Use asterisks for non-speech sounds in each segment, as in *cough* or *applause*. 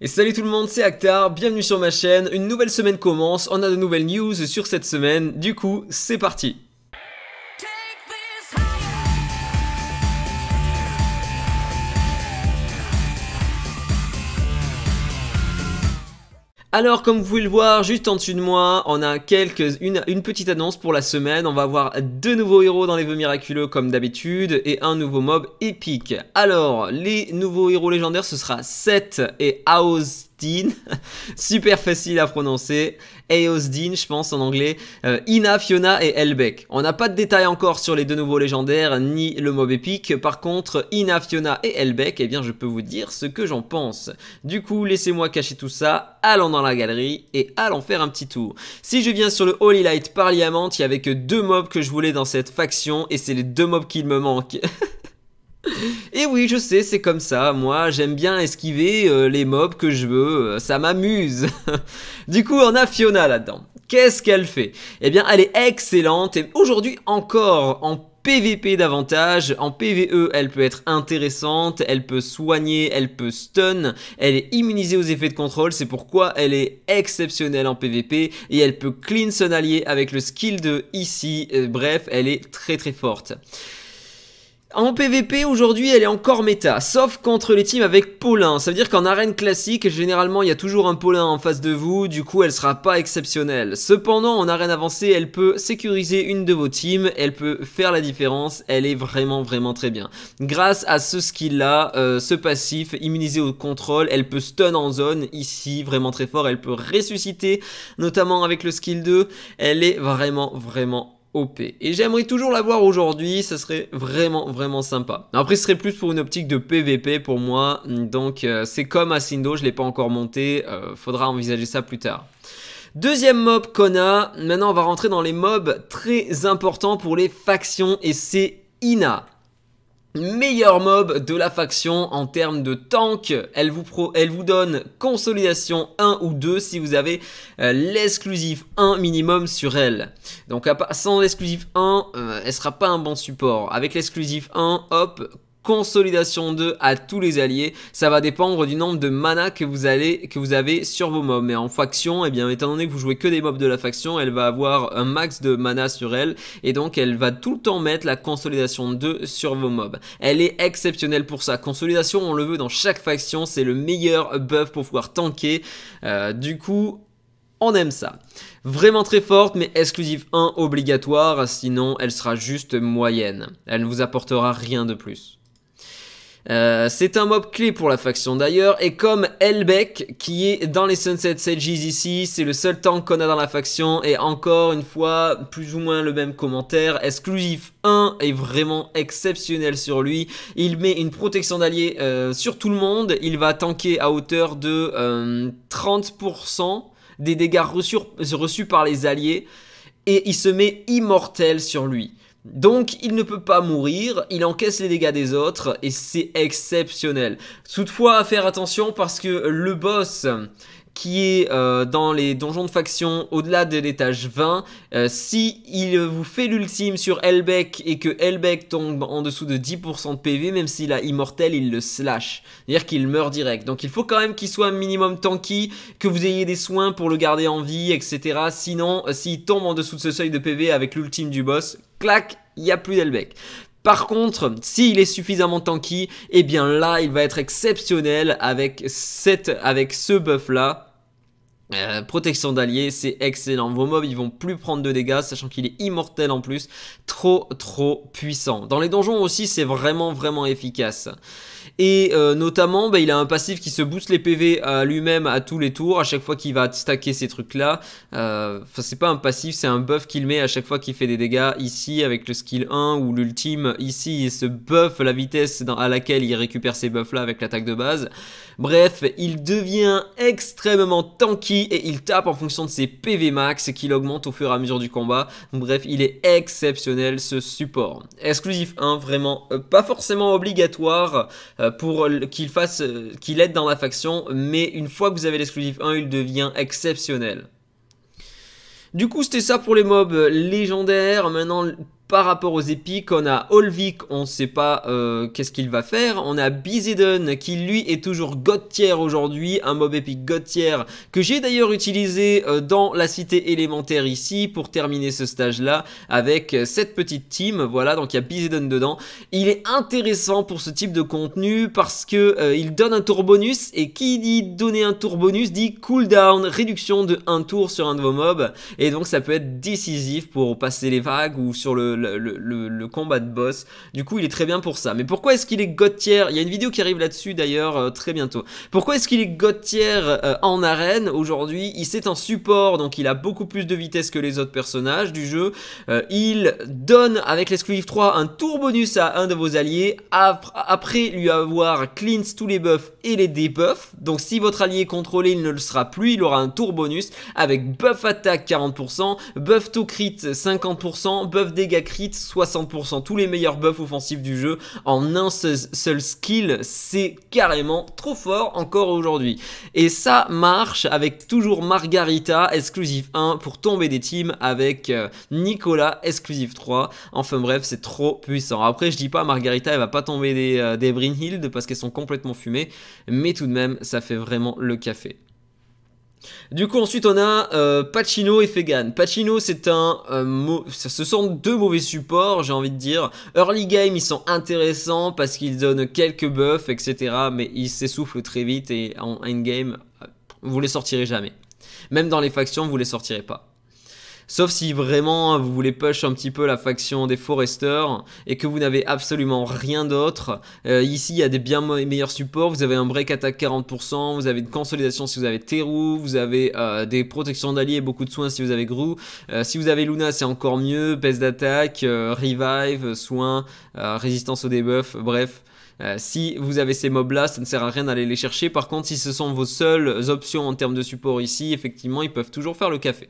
Et salut tout le monde, c'est Actar, bienvenue sur ma chaîne, une nouvelle semaine commence, on a de nouvelles news sur cette semaine, du coup c'est parti Alors comme vous pouvez le voir juste en dessous de moi, on a quelques, une, une petite annonce pour la semaine. On va avoir deux nouveaux héros dans les vœux miraculeux comme d'habitude et un nouveau mob épique. Alors les nouveaux héros légendaires ce sera Seth et Austin. *laughs* Super facile à prononcer. Eosdin, je pense en anglais, euh, Ina, Fiona et Elbeck. On n'a pas de détails encore sur les deux nouveaux légendaires ni le mob épique. Par contre, Ina, Fiona et Elbeck, eh bien je peux vous dire ce que j'en pense. Du coup, laissez-moi cacher tout ça, allons dans la galerie et allons faire un petit tour. Si je viens sur le Holy Light par il y avait que deux mobs que je voulais dans cette faction et c'est les deux mobs qu'il me manque. *laughs* Et oui, je sais, c'est comme ça. Moi, j'aime bien esquiver euh, les mobs que je veux. ça m'amuse. *laughs* du coup, on a Fiona là-dedans. Qu'est-ce qu'elle fait Eh bien, elle est excellente. Et aujourd'hui encore, en PVP davantage. En PVE, elle peut être intéressante, elle peut soigner, elle peut stun, elle est immunisée aux effets de contrôle, c'est pourquoi elle est exceptionnelle en PVP et elle peut clean son allié avec le skill de ici. Euh, bref, elle est très très forte. En PVP, aujourd'hui, elle est encore méta, sauf contre les teams avec Paulin. Ça veut dire qu'en arène classique, généralement, il y a toujours un Paulin en face de vous, du coup, elle sera pas exceptionnelle. Cependant, en arène avancée, elle peut sécuriser une de vos teams, elle peut faire la différence, elle est vraiment, vraiment très bien. Grâce à ce skill-là, euh, ce passif, immunisé au contrôle, elle peut stun en zone, ici, vraiment très fort, elle peut ressusciter, notamment avec le skill 2, elle est vraiment, vraiment et j'aimerais toujours la voir aujourd'hui, ça serait vraiment vraiment sympa. Après ce serait plus pour une optique de PVP pour moi, donc euh, c'est comme Asindo, je l'ai pas encore monté, euh, faudra envisager ça plus tard. Deuxième mob Kona, maintenant on va rentrer dans les mobs très importants pour les factions et c'est Ina meilleur mob de la faction en termes de tank. Elle vous, pro, elle vous donne consolidation 1 ou 2 si vous avez euh, l'exclusif 1 minimum sur elle. Donc sans l'exclusif 1, euh, elle sera pas un bon support. Avec l'exclusif 1, hop, consolidation 2 à tous les alliés. Ça va dépendre du nombre de mana que vous, allez, que vous avez sur vos mobs. Mais en faction, eh bien, étant donné que vous jouez que des mobs de la faction, elle va avoir un max de mana sur elle. Et donc, elle va tout le temps mettre la consolidation 2 sur vos mobs. Elle est exceptionnelle pour ça. Consolidation, on le veut dans chaque faction. C'est le meilleur buff pour pouvoir tanker. Euh, du coup, on aime ça. Vraiment très forte, mais exclusive 1 obligatoire, sinon elle sera juste moyenne. Elle ne vous apportera rien de plus. Euh, c'est un mob clé pour la faction d'ailleurs, et comme Elbeck, qui est dans les Sunset Sages ici, c'est le seul tank qu'on a dans la faction, et encore une fois, plus ou moins le même commentaire, exclusif 1 est vraiment exceptionnel sur lui, il met une protection d'alliés euh, sur tout le monde, il va tanker à hauteur de 30% euh, des dégâts reçus par les alliés, et il se met immortel sur lui. Donc il ne peut pas mourir, il encaisse les dégâts des autres et c'est exceptionnel. Toutefois, à faire attention parce que le boss qui est euh, dans les donjons de faction au-delà de l'étage 20, euh, si il vous fait l'ultime sur Elbeck et que Elbeck tombe en dessous de 10% de PV, même s'il a immortel, il le slash. C'est-à-dire qu'il meurt direct. Donc il faut quand même qu'il soit un minimum tanky, que vous ayez des soins pour le garder en vie, etc. Sinon, euh, s'il tombe en dessous de ce seuil de PV avec l'ultime du boss, clac, il n'y a plus d'Elbeck. Par contre, s'il est suffisamment tanky, eh bien là, il va être exceptionnel avec, cette, avec ce buff là euh, protection d'alliés, c'est excellent. Vos mobs, ils vont plus prendre de dégâts, sachant qu'il est immortel en plus. Trop, trop puissant. Dans les donjons aussi, c'est vraiment, vraiment efficace. Et euh, notamment, bah, il a un passif qui se booste les PV à lui-même à tous les tours, à chaque fois qu'il va stacker ces trucs-là. Euh, enfin, c'est pas un passif, c'est un buff qu'il met à chaque fois qu'il fait des dégâts ici avec le skill 1 ou l'ultime. Ici, il se buff la vitesse à laquelle il récupère ces buffs-là avec l'attaque de base. Bref, il devient extrêmement tanky et il tape en fonction de ses PV max qu'il augmente au fur et à mesure du combat. bref, il est exceptionnel ce support. Exclusif 1, hein, vraiment euh, pas forcément obligatoire euh, pour qu'il fasse, euh, qu'il aide dans la faction, mais une fois que vous avez l'exclusif 1, il devient exceptionnel. Du coup, c'était ça pour les mobs légendaires. Maintenant, par rapport aux épiques, on a Olvik, on ne sait pas euh, qu'est-ce qu'il va faire. On a Bizeden qui lui est toujours God aujourd'hui, un mob épique God que j'ai d'ailleurs utilisé euh, dans la cité élémentaire ici pour terminer ce stage là avec euh, cette petite team. Voilà, donc il y a Bizeden dedans. Il est intéressant pour ce type de contenu parce que il donne un tour bonus et qui dit donner un tour bonus dit cooldown, réduction de un tour sur un de vos mobs et donc ça peut être décisif pour passer les vagues ou sur le le, combat de boss. Du coup, il est très bien pour ça. Mais pourquoi est-ce qu'il est god Il y a une vidéo qui arrive là-dessus d'ailleurs euh, très bientôt. Pourquoi est-ce qu'il est god euh, en arène aujourd'hui Il s'est un support, donc il a beaucoup plus de vitesse que les autres personnages du jeu. Euh, il donne avec l'exclusive 3 un tour bonus à un de vos alliés après, lui avoir cleans tous les buffs et les debuffs. Donc si votre allié est contrôlé, il ne le sera plus, il aura un tour bonus avec buff attaque 40%, buff to crit 50%, buff dégâts crit, 60%, tous les meilleurs buffs offensifs du jeu en un seul, skill, c'est carrément trop fort encore aujourd'hui. Et ça marche avec toujours Margarita, exclusive 1, pour tomber des teams avec euh, Nicolas, exclusive 3. Enfin bref, c'est trop puissant. Après, je dis pas Margarita, elle va pas tomber des, euh, Bryn parce qu'elles sont complètement fumées, mais tout de même, ça fait vraiment le café. Du coup, ensuite, on a euh, Pacino et Fegan. Pacino, c'est un... Euh, ce sont deux mauvais supports, j'ai envie de dire. Early game, ils sont intéressants parce qu'ils donnent quelques buffs, etc. Mais ils s'essoufflent très vite et en endgame, euh, vous les sortirez jamais. Même dans les factions, vous les sortirez pas. Sauf si vraiment vous voulez push un petit peu la faction des foresters et que vous n'avez absolument rien d'autre. Euh, ici, il y a des bien meilleurs supports. Vous avez un break attaque 40%, vous avez une consolidation si vous avez Teru, vous avez euh, des protections d'alliés et beaucoup de soins si vous avez Gru. Euh, si vous avez Luna, c'est encore mieux. Peste d'attaque, revive, soins, résistance au debuff, bref. si vous avez ces mobs là, ça ne sert à rien d'aller les chercher. Par contre, si ce sont vos seules options en termes de support ici, effectivement, ils peuvent toujours faire le café.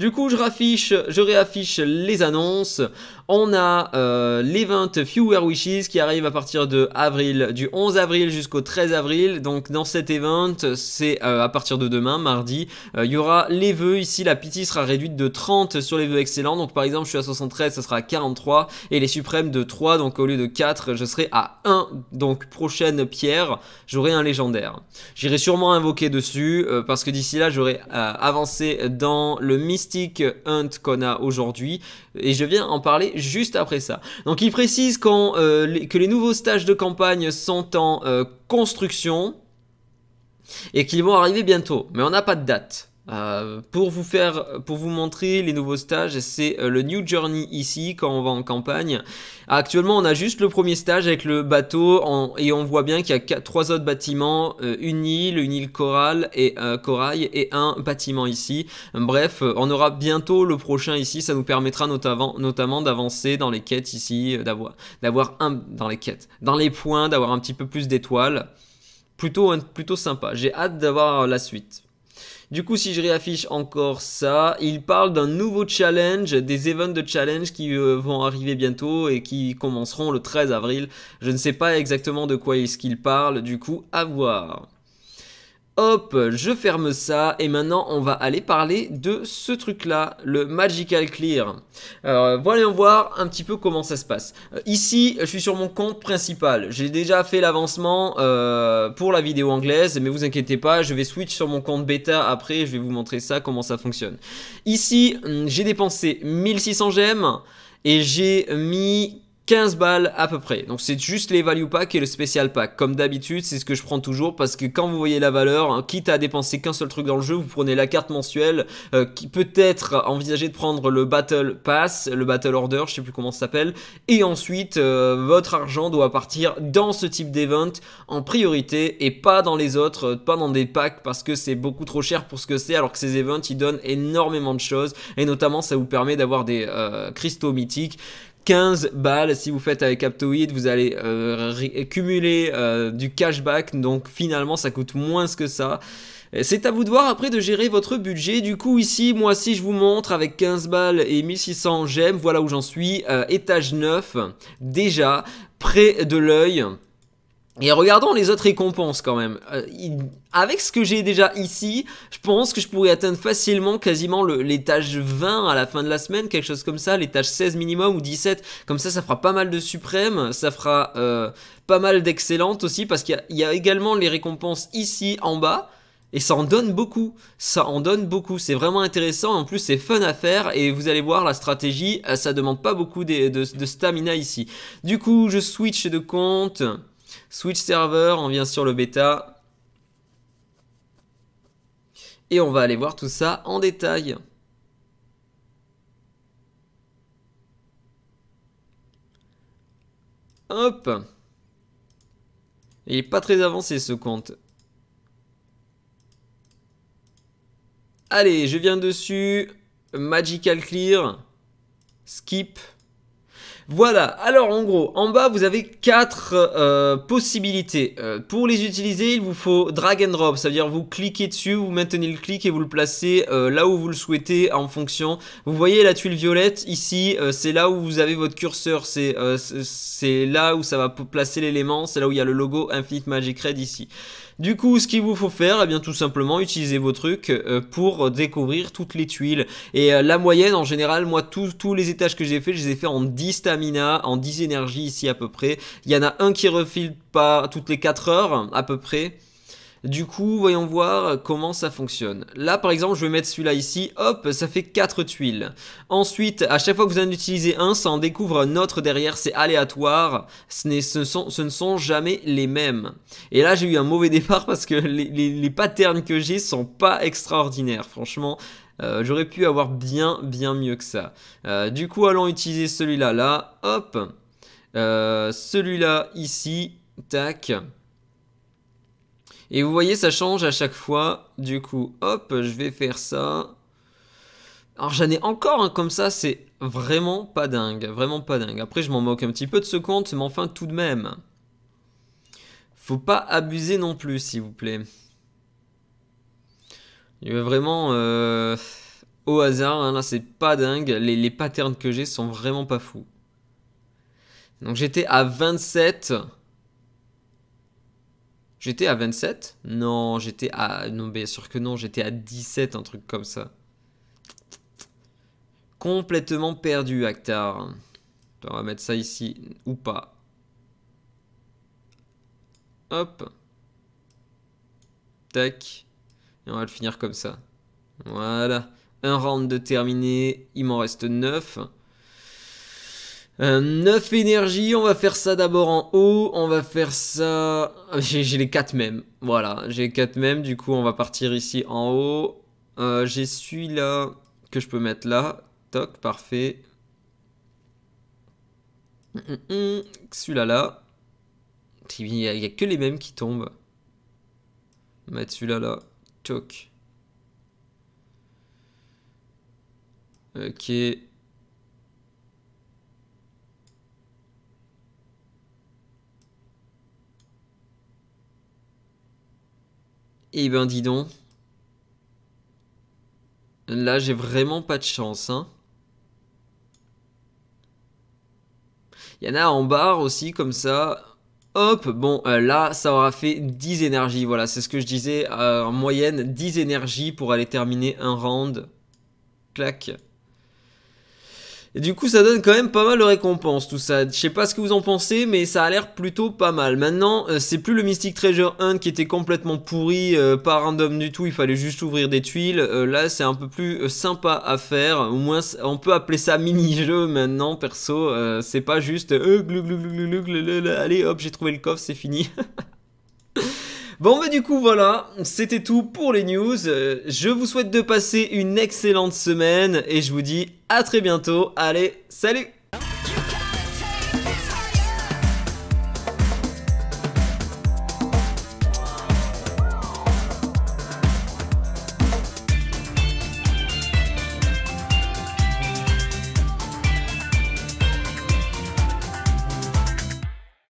Du coup, je raffiche, je réaffiche les annonces. On a euh, l'event Fewer Wishes qui arrive à partir de avril, du 11 avril jusqu'au 13 avril. Donc dans cet event, c'est euh, à partir de demain, mardi, euh, il y aura les vœux. Ici, la pitié sera réduite de 30 sur les vœux excellents. Donc par exemple, je suis à 73, ça sera à 43. Et les suprêmes de 3, donc au lieu de 4, je serai à 1. Donc prochaine pierre, j'aurai un légendaire. J'irai sûrement invoquer dessus euh, parce que d'ici là, j'aurai avancé dans le mystère Hunt qu'on a aujourd'hui et je viens en parler juste après ça. Donc il précise euh, que les nouveaux stages de campagne sont en euh, construction et qu'ils vont arriver bientôt, mais on n'a pas de date. Euh, pour vous faire, pour vous montrer les nouveaux stages, c'est euh, le New Journey ici quand on va en campagne. Actuellement, on a juste le premier stage avec le bateau et on voit bien qu'il y a trois autres bâtiments, euh, une île, une île corale et corail et un bâtiment ici. Bref, on aura bientôt le prochain ici. Ça nous permettra notamment, notamment d'avancer dans les quêtes ici, d'avoir, d'avoir un dans les quêtes, dans les points, d'avoir un petit peu plus d'étoiles. Plutôt, plutôt sympa. J'ai hâte d'avoir la suite. Du coup, si je réaffiche encore ça, il parle d'un nouveau challenge, des events de challenge qui euh, vont arriver bientôt et qui commenceront le 13 avril. Je ne sais pas exactement de quoi est-ce qu'il parle, du coup, à voir. Hop, je ferme ça et maintenant on va aller parler de ce truc là, le Magical Clear. Alors euh, voyons voir un petit peu comment ça se passe. Euh, ici, je suis sur mon compte principal. J'ai déjà fait l'avancement euh, pour la vidéo anglaise, mais vous inquiétez pas, je vais switch sur mon compte bêta après, je vais vous montrer ça, comment ça fonctionne. Ici, hum, j'ai dépensé 1600 gemmes et j'ai mis 15 balles à peu près. Donc c'est juste les value pack et le special pack. Comme d'habitude, c'est ce que je prends toujours parce que quand vous voyez la valeur, hein, quitte à dépenser qu'un seul truc dans le jeu, vous prenez la carte mensuelle euh, qui peut-être envisager de prendre le Battle Pass, le Battle Order, je sais plus comment ça s'appelle. Et ensuite, euh, votre argent doit partir dans ce type d'event en priorité et pas dans les autres, euh, pas dans des packs parce que c'est beaucoup trop cher pour ce que c'est alors que ces events ils donnent énormément de choses et notamment ça vous permet d'avoir des cristaux mythiques 15 balles. Si vous faites avec Aptoid, vous allez euh, cumuler euh, du cashback. Donc finalement, ça coûte moins que ça. C'est à vous de voir après de gérer votre budget. Du coup, ici, moi, si je vous montre avec 15 balles et 1600 gemmes voilà où j'en suis. Euh, étage 9, déjà, près de l'œil. Et regardons les autres récompenses quand même. Euh, avec ce que j'ai déjà ici, je pense que je pourrais atteindre facilement quasiment l'étage 20 à la fin de la semaine, quelque chose comme ça, l'étage 16 minimum ou 17. Comme ça, ça fera pas mal de suprême, ça fera euh, pas mal d'excellentes aussi, parce qu'il y, a également les récompenses ici en bas. Et ça en donne beaucoup, ça en donne beaucoup, c'est vraiment intéressant, en plus c'est fun à faire et vous allez voir la stratégie, euh, ça demande pas beaucoup de stamina ici. Du coup je switch de compte, Switch server, on vient sur le bêta. Et on va aller voir tout ça en détail. Hop Il n'est pas très avancé ce compte. Allez, je viens dessus. Magical Clear. Skip. Voilà, alors en gros, en bas vous avez quatre euh, possibilités. Euh, pour les utiliser, il vous faut drag and drop, ça veut dire vous cliquez dessus, vous maintenez le clic et vous le placez euh, là où vous le souhaitez en fonction. Vous voyez la tuile violette ici, c'est là où vous avez votre curseur, c'est là où ça va placer l'élément, c'est là où il y a le logo Infinite Magic Red ici. Du coup, ce qu'il vous faut faire, eh bien tout simplement utiliser vos trucs euh, pour découvrir toutes les tuiles. Et euh, la moyenne, en général, moi, tous tous les étages que j'ai fait, je les ai fait en 10 stamina, en 10 énergies ici à peu près. Il y en a un qui refile pas toutes les 4 heures à peu près. Du coup, voyons voir comment ça fonctionne. Là, par exemple, je vais mettre celui-là ici. Hop, ça fait 4 tuiles. Ensuite, à chaque fois que vous en utilisez un, ça en découvre un autre derrière. C'est aléatoire. Ce, ne sont jamais les mêmes. Et là, j'ai eu un mauvais *laughs* départ parce que les, patterns que j'ai sont pas extraordinaires. Franchement, euh, j'aurais pu avoir bien, bien mieux que ça. Euh, du coup, allons utiliser celui-là, là. Hop. Euh, celui-là, ici. Tac. Et vous voyez, ça change à chaque fois. Du coup, hop, je vais faire ça. Alors j'en ai encore un hein, comme ça, c'est vraiment pas dingue, vraiment pas dingue. Après je m'en moque un petit peu de ce compte, mais enfin tout de même. Faut pas abuser non plus, s'il vous plaît. Il est vraiment euh, au hasard, hein, là c'est pas dingue, les, les patterns que j'ai sont vraiment pas fous. Donc j'étais à 27, J'étais à 27 Non, j'étais à... Non, bien sûr que non, j'étais à 17, un truc comme ça. Complètement perdu, Actar. On va mettre ça ici, ou pas. Hop. Tac. Et on va le finir comme ça. Voilà. Un round de terminé. Il m'en reste 9. 9 euh, énergies, on va faire ça d'abord en haut, on va faire ça... *laughs* J'ai les 4 mêmes, voilà, j'ai les 4 mêmes, du coup on va partir ici en haut. Euh, j'ai celui-là que je peux mettre là, toc, parfait. Mm, mm, mm, celui-là là, il n'y a, que les mêmes qui tombent. On mettre celui-là là, toc. Ok. Et eh ben dis donc. Là, j'ai vraiment pas de chance. Hein. Il y en a en barre aussi, comme ça. Hop, bon, euh, là, ça aura fait 10 énergies. Voilà, c'est ce que je disais. Euh, en moyenne, 10 énergies pour aller terminer un round. Clac du coup, ça donne quand même pas mal de récompenses, tout ça. Je sais pas ce que vous en pensez, mais ça a l'air plutôt pas mal. Maintenant, c'est plus le Mystic Treasure Hunt qui était complètement pourri, pas random du tout, il fallait juste ouvrir des tuiles. là, c'est un peu plus sympa à faire. Au moins, on peut appeler ça mini-jeu maintenant, perso. c'est pas juste... allez, hop, j'ai trouvé le coffre, c'est fini. Bon bah du coup voilà, c'était tout pour les news. Euh, je vous souhaite de passer une excellente semaine et je vous dis à très bientôt. Allez, salut